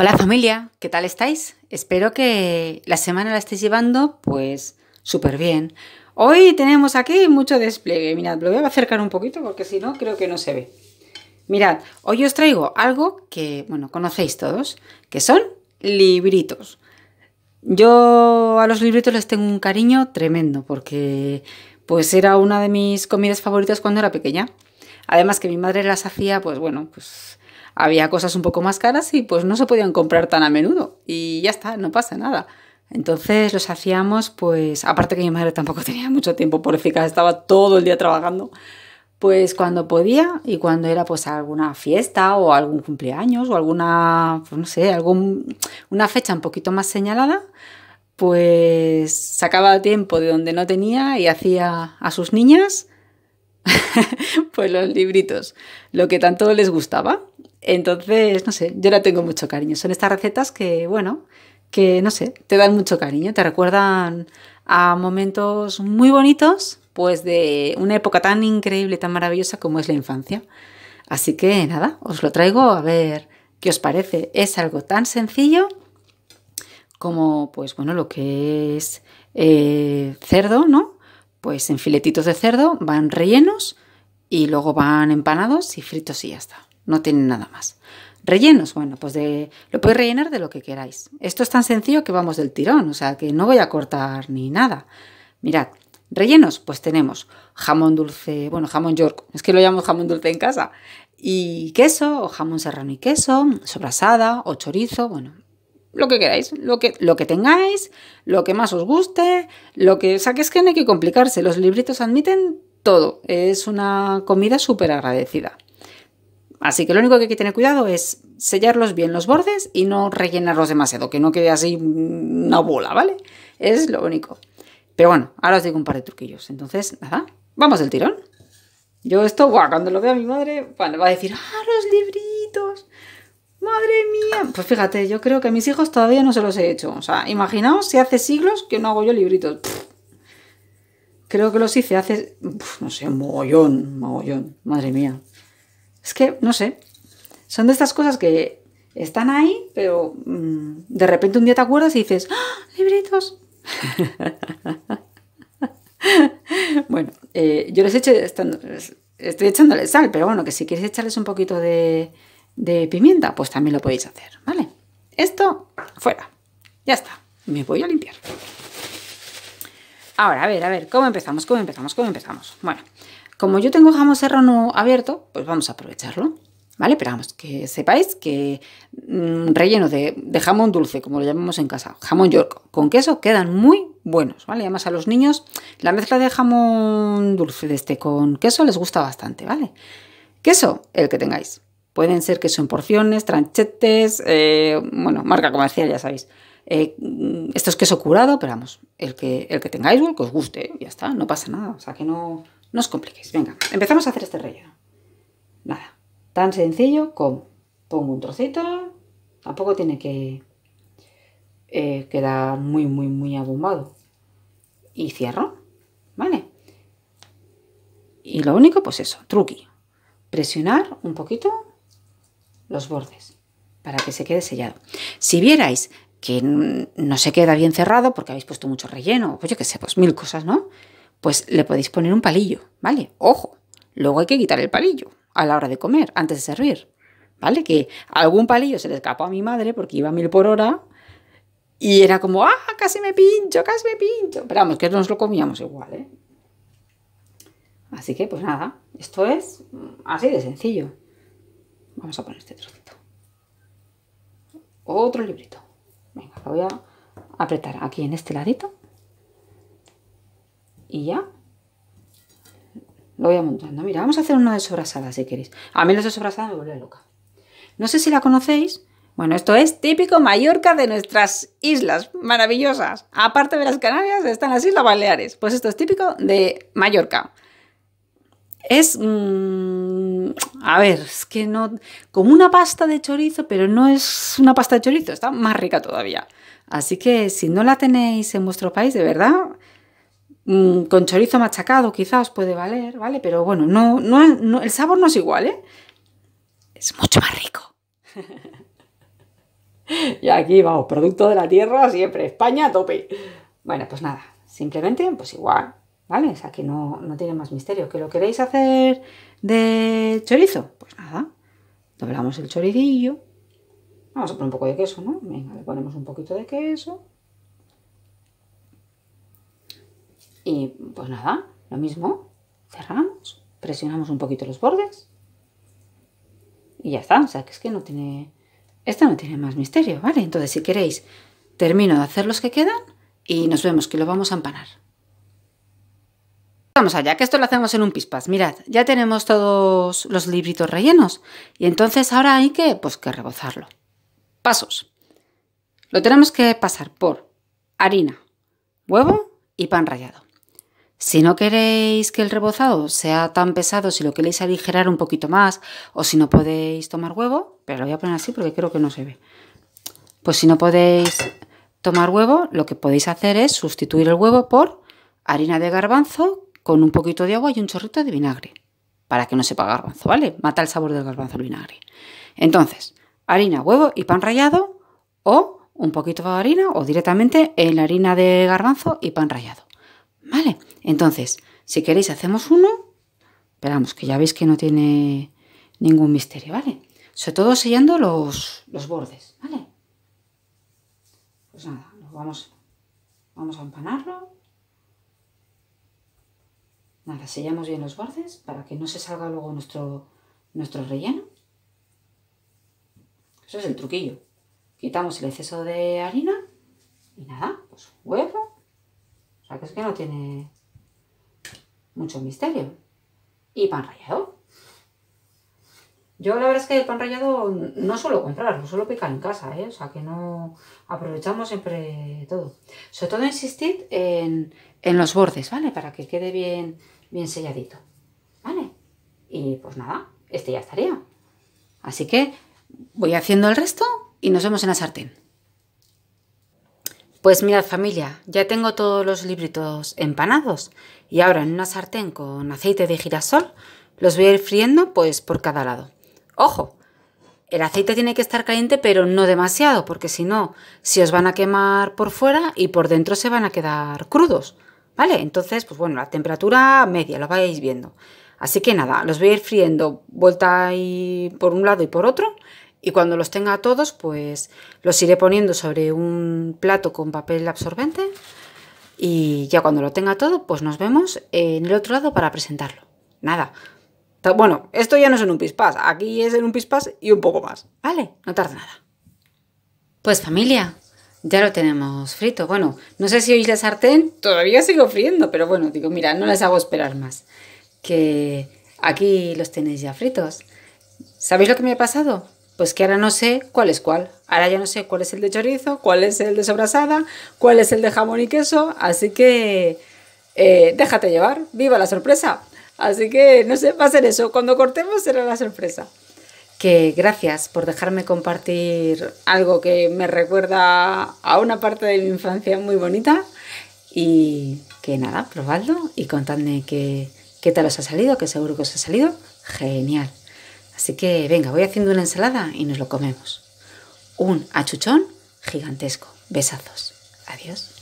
Hola familia, ¿qué tal estáis? Espero que la semana la estéis llevando pues súper bien. Hoy tenemos aquí mucho despliegue. Mirad, lo voy a acercar un poquito porque si no creo que no se ve. Mirad, hoy os traigo algo que, bueno, conocéis todos, que son libritos. Yo a los libritos les tengo un cariño tremendo porque pues era una de mis comidas favoritas cuando era pequeña. Además que mi madre las hacía, pues bueno, pues había cosas un poco más caras y pues no se podían comprar tan a menudo. Y ya está, no pasa nada. Entonces los hacíamos, pues, aparte que mi madre tampoco tenía mucho tiempo, por eficaz, estaba todo el día trabajando, pues cuando podía y cuando era pues alguna fiesta o algún cumpleaños o alguna, pues, no sé, algún, una fecha un poquito más señalada, pues sacaba tiempo de donde no tenía y hacía a sus niñas pues los libritos, lo que tanto les gustaba. Entonces, no sé, yo la tengo mucho cariño. Son estas recetas que, bueno, que no sé, te dan mucho cariño, te recuerdan a momentos muy bonitos, pues de una época tan increíble, tan maravillosa como es la infancia. Así que nada, os lo traigo a ver qué os parece. Es algo tan sencillo como, pues bueno, lo que es eh, cerdo, ¿no? pues en filetitos de cerdo, van rellenos y luego van empanados y fritos y ya está. No tienen nada más. Rellenos, bueno, pues de, lo podéis rellenar de lo que queráis. Esto es tan sencillo que vamos del tirón, o sea que no voy a cortar ni nada. Mirad, rellenos, pues tenemos jamón dulce, bueno, jamón york, es que lo llamo jamón dulce en casa, y queso, o jamón serrano y queso, sobrasada o chorizo, bueno, lo que queráis, lo que, lo que tengáis, lo que más os guste, lo que o saques que no hay que complicarse. Los libritos admiten todo. Es una comida súper agradecida. Así que lo único que hay que tener cuidado es sellarlos bien los bordes y no rellenarlos demasiado, que no quede así una bola, ¿vale? Es lo único. Pero bueno, ahora os digo un par de truquillos. Entonces, nada, vamos del tirón. Yo esto, buah, cuando lo vea mi madre, va a decir, ah, los libritos. Madre mía. Pues fíjate, yo creo que a mis hijos todavía no se los he hecho. O sea, imaginaos si hace siglos que no hago yo libritos. Creo que los hice hace, no sé, mogollón, mogollón. Madre mía. Es que, no sé. Son de estas cosas que están ahí, pero mm, de repente un día te acuerdas y dices, ¡Ah, libritos! bueno, eh, yo les he hecho, estoy echándoles sal, pero bueno, que si quieres echarles un poquito de, de pimienta, pues también lo podéis hacer, ¿vale? Esto fuera, ya está, me voy a limpiar. Ahora, a ver, a ver, ¿cómo empezamos? ¿Cómo empezamos? ¿Cómo empezamos? Bueno, como yo tengo jamón serrano abierto, pues vamos a aprovecharlo, ¿vale? Pero vamos, que sepáis que mm, relleno de, de, jamón dulce, como lo llamamos en casa, jamón york con queso, quedan muy buenos, ¿vale? Además a los niños la mezcla de jamón dulce de este con queso les gusta bastante, ¿vale? Queso, el que tengáis. Pueden ser que son porciones, tranchetes, eh, bueno, marca comercial, ya sabéis. Eh, esto es queso curado, pero vamos, el que, el que tengáis o el que os guste, ya está, no pasa nada. O sea, que no, os compliquéis. Venga, empezamos a hacer este relleno. Nada, tan sencillo como pongo un trocito, tampoco tiene que eh, quedar muy, muy, muy abombado. Y cierro, ¿vale? Y lo único, pues eso, truqui. Presionar un poquito los bordes para que se quede sellado. Si vierais que no se queda bien cerrado porque habéis puesto mucho relleno, pues yo qué sé, pues mil cosas, ¿no? Pues le podéis poner un palillo, ¿vale? Ojo, luego hay que quitar el palillo a la hora de comer, antes de servir, ¿vale? Que algún palillo se le escapó a mi madre porque iba a mil por hora y era como, ah, casi me pincho, casi me pincho. Pero vamos, que nos lo comíamos igual, ¿eh? Así que pues nada, esto es mm, así de sencillo. Vamos a poner este trocito. Otro librito. Venga, lo voy a apretar aquí en este ladito. Y ya. Lo voy montando. Mira, vamos a hacer una de sobrasada si queréis. A mí las de me vuelve loca. No sé si la conocéis. Bueno, esto es típico Mallorca de nuestras islas maravillosas. Aparte de las Canarias están las Islas Baleares. Pues esto es típico de Mallorca es, mm, a ver, es que no, como una pasta de chorizo, pero no es una pasta de chorizo, está más rica todavía. Así que si no la tenéis en vuestro país, de verdad, mm, con chorizo machacado quizás puede valer, ¿vale? Pero bueno, no, no, el sabor no es igual, ¿eh? Es mucho más rico. y aquí vamos, producto de la tierra siempre, España a tope. Bueno, pues nada, simplemente, pues igual, ¿Vale? O sea que no, tiene más misterio. ¿Que lo queréis hacer de chorizo? Pues nada, doblamos el choridillo. Vamos a poner un poco de queso, ¿no? Venga, le ponemos un poquito de queso. Y pues nada, lo mismo, cerramos, presionamos un poquito los bordes. Y ya está, o sea que es que no tiene... Esta no tiene más misterio, ¿vale? Entonces si queréis, termino de hacer los que quedan y nos vemos que lo vamos a empanar. Vamos allá, que esto lo hacemos en un pispas. Mirad, ya tenemos todos los libritos rellenos y entonces ahora hay que, pues, que rebozarlo. Pasos. Lo tenemos que pasar por harina, huevo y pan rallado. Si no queréis que el rebozado sea tan pesado, si lo queréis aligerar un poquito más o si no podéis tomar huevo, pero lo voy a poner así porque creo que no se ve. Pues si no podéis tomar huevo, lo que podéis hacer es sustituir el huevo por harina de garbanzo con un poquito de agua y un chorrito de vinagre, para que no sepa garbanzo, ¿vale? Mata el sabor del garbanzo el vinagre. Entonces, harina, huevo y pan rallado o un poquito de harina o directamente en la harina de garbanzo y pan rallado. ¿Vale? Entonces, si queréis hacemos uno, esperamos que ya veis que no tiene ningún misterio, ¿vale? Sobre todo sellando los, bordes, ¿vale? Pues nada, vamos, vamos a empanarlo. Nada, sellamos bien los bordes para que no se salga luego nuestro, nuestro relleno. Eso es el truquillo. Quitamos el exceso de harina y nada, pues huevo. O sea que es que no tiene mucho misterio. Y pan rallado. Yo la verdad es que el pan rallado no suelo comprarlo, suelo picar en casa, ¿eh? o sea que no aprovechamos siempre todo. Sobre todo insistir en, en los bordes, ¿vale? Para que quede bien bien selladito. ¿Vale? Y pues nada, este ya estaría. Así que voy haciendo el resto y nos vemos en la sartén. Pues mirad familia, ya tengo todos los libritos empanados y ahora en una sartén con aceite de girasol los voy a ir friendo pues por cada lado. ¡Ojo! El aceite tiene que estar caliente pero no demasiado porque si no, se os van a quemar por fuera y por dentro se van a quedar crudos. ¿Vale? Entonces, pues bueno, la temperatura media, lo vais viendo. Así que nada, los voy a ir friendo vuelta y por un lado y por otro. Y cuando los tenga todos, pues los iré poniendo sobre un plato con papel absorbente. Y ya cuando lo tenga todo, pues nos vemos en el otro lado para presentarlo. Nada. Bueno, esto ya no es en un pispas. Aquí es en un pispas y un poco más. ¿Vale? No tarda nada. Pues familia, ya lo tenemos frito. Bueno, no sé si oís la sartén, todavía sigo friendo, pero bueno, digo, mira, no les hago esperar más. Que aquí los tenéis ya fritos. ¿Sabéis lo que me ha pasado? Pues que ahora no sé cuál es cuál. Ahora ya no sé cuál es el de chorizo, cuál es el de sobrasada, cuál es el de jamón y queso. Así que eh, déjate llevar, viva la sorpresa. Así que no sé, va a ser eso. Cuando cortemos será la sorpresa que gracias por dejarme compartir algo que me recuerda a una parte de mi infancia muy bonita y que nada, probadlo y contadme qué, qué tal os ha salido, que seguro que os ha salido genial. Así que venga, voy haciendo una ensalada y nos lo comemos. Un achuchón gigantesco. Besazos. Adiós.